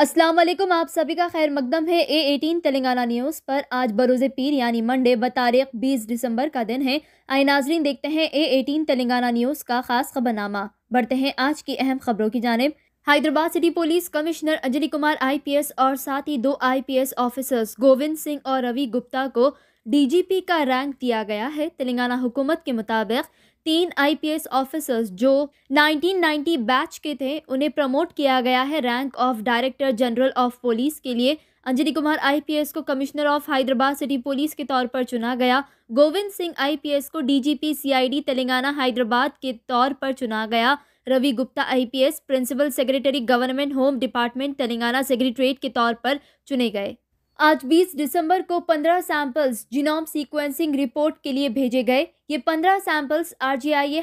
अस्सलाम वालेकुम आप सभी का खैर मकदम है ए एटीन तेलंगाना न्यूज़ पर आज बरोज़ पीर यानी मंडे बतारीख 20 दिसंबर का दिन है आए नाजरीन देखते हैं ए एटीन तेलंगाना न्यूज़ का खास खबरनामा बढ़ते हैं आज की अहम खबरों की जानब Hyderabad city police commissioner Anjali Kumar IPS और साथ ही दो आईपीएस ऑफिसर्स गोविंद सिंह और रवि गुप्ता को डीजीपी का रैंक दिया गया है तेलंगाना हुकूमत के मुताबिक तीन आईपीएस ऑफिसर्स जो 1990 बैच के थे उन्हें प्रमोट किया गया है rank of director general of police के लिए अंजलि कुमार आईपीएस को commissioner of Hyderabad city police के तौर पर चुना गया गोविंद सिंह आईपीएस को डीजीपी सीआईडी तेलंगाना हैदराबाद के तौर पर चुना गया Ravi Gupta IPS principal secretary government home department Telangana secretariat के तौर पर चुने गए आज 20 दिसंबर को 15 सैंपल्स जीनोम सीक्वेंसिंग रिपोर्ट के लिए भेजे गए ये 15 सैंपल्स आर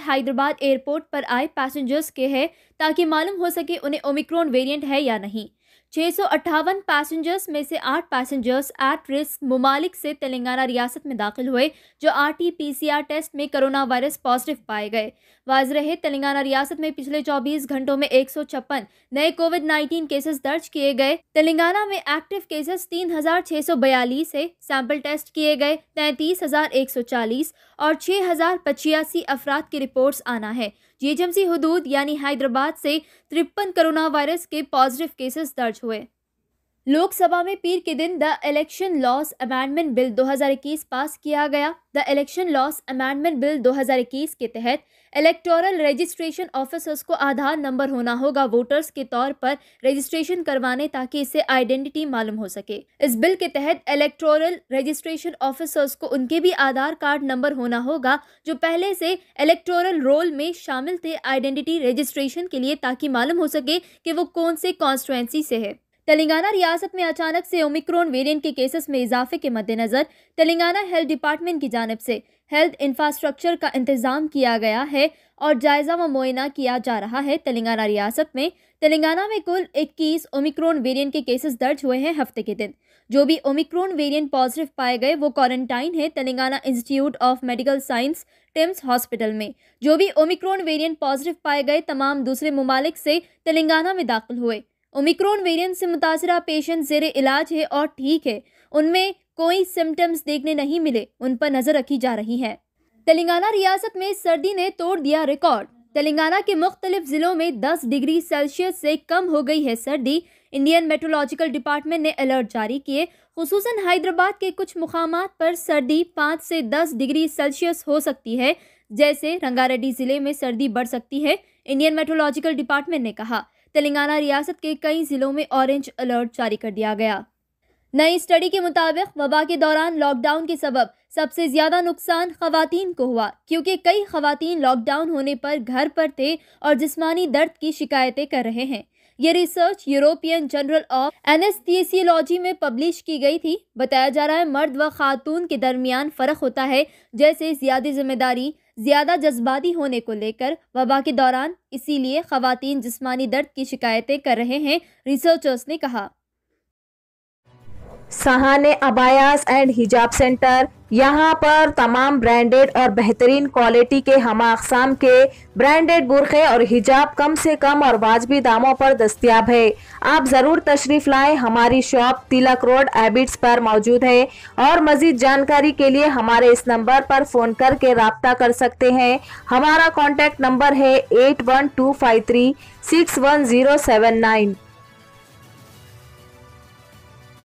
हैदराबाद एयरपोर्ट पर आए पैसेंजर्स के हैं ताकि मालूम हो सके उन्हें ओमिक्रॉन वेरिएंट है या नहीं अट्ठावन पैसेंजर्स में से आठ पैसेंजर्स एट रिस्क ममालिक से तेलंगाना रियासत में दाखिल हुए जो R T P C R test में कोरोना वायरस पॉजिटिव पाए गए वाज रहे तेलंगाना रियासत में पिछले 24 घंटों में एक नए कोविड 19 केसेस दर्ज किए गए तेलंगाना में एक्टिव केसेस तीन बयालीस है सैंपल टेस्ट किए गए तैंतीस और छः हजार पचासी अफराद की रिपोर्ट्स आना है जी सी हदूद यानी हैदराबाद से तिरपन कोरोना वायरस के पॉजिटिव केसेस दर्ज सर्च हुए लोकसभा में पीर के दिन the election laws amendment bill 2021 pass किया गया the election laws amendment bill 2021 के तहत इलेक्टोरल रजिस्ट्रेशन ऑफिसर्स को आधार नंबर होना होगा वोटर्स के तौर पर रजिस्ट्रेशन करवाने ताकि इसे आइडेंटिटी मालूम हो सके इस बिल के तहत इलेक्टोरल रजिस्ट्रेशन ऑफिसर्स को उनके भी आधार कार्ड नंबर होना होगा जो पहले से इलेक्टोरल रोल में शामिल थे आइडेंटिटी रजिस्ट्रेशन के लिए ताकि मालूम हो सके कि वो कौन से कॉन्स्टिटेंसी से है तेलंगाना रियासत में अचानक से ओमिक्रोन वेरिएंट के केसेस में इजाफे के मद्देनज़र तेलंगाना हेल्थ डिपार्टमेंट की जानब से हेल्थ इंफ्रास्ट्रक्चर का इंतजाम किया गया है और जायजा व मुआयना किया जा रहा है तेलंगाना रियासत में तेलंगाना में कुल 21 ओमिक्रोन वेरिएंट के केसेस दर्ज हुए हैं हफ्ते के दिन जो भी ओमिक्रोन वेरिएंट पॉजिटिव पाए गए वो क्वारंटाइन है Telangana institute of medical science TIMS hospital में जो भी ओमिक्रोन वेरिएंट पॉजिटिव पाए गए तमाम दूसरे ममालिक से तेलंगाना में दाखिल हुए ओमिक्रॉन वेरिएंट से मुतासर पेशेंट जेर इलाज है और ठीक है उनमें कोई सिम्टम्स देखने नहीं मिले उन पर नज़र रखी जा रही है तेलंगाना रियासत में सर्दी ने तोड़ दिया रिकॉर्ड तेलंगाना के मुख्तलिफ ज़िलों में 10 डिग्री सेल्सियस से कम हो गई है सर्दी इंडियन मेट्रोलॉजिकल डिपार्टमेंट ने अलर्ट जारी किए खूस हैदराबाद के कुछ मुकाम पर सर्दी पाँच से दस डिग्री सेल्सियस हो सकती है जैसे रंगारेड्डी ज़िले में सर्दी बढ़ सकती है इंडियन मेट्रोलॉजिकल डिपार्टमेंट ने कहा तेलंगाना रियासत के कई ज़िलों में ऑरेंज अलर्ट जारी कर दिया गया नई स्टडी के मुताबिक वबा के दौरान लॉकडाउन के सबब सबसे ज़्यादा नुकसान खवतिन को हुआ क्योंकि कई खवतिन लॉकडाउन होने पर घर पर थे और जिस्मानी दर्द की शिकायतें कर रहे हैं ये research European journal of anaesthesiology में पब्लिश की गई थी बताया जा रहा है मर्द व खातून के दरमियान फ़र्क होता है जैसे ज़्यादा जिम्मेदारी ज़्यादा जज्बाती होने को लेकर वबा के दौरान इसीलिए खातन जिस्मानी दर्द की शिकायतें कर रहे हैं रिसर्चर्स ने कहा सहाने अबायास एंड हिजाब सेंटर यहाँ पर तमाम ब्रांडेड और बेहतरीन क्वालिटी के हम अकसाम के ब्रांडेड बुरखे और हिजाब कम से कम और वाजबी दामों पर दस्तियाब है आप ज़रूर तशरीफ़ लाएँ हमारी शॉप तिलक रोड एबिट्स पर मौजूद है और मज़ीद जानकारी के लिए हमारे इस नंबर पर फ़ोन करके रबता कर सकते हैं हमारा कॉन्टैक्ट नंबर है eight one two five three six one zero seven nine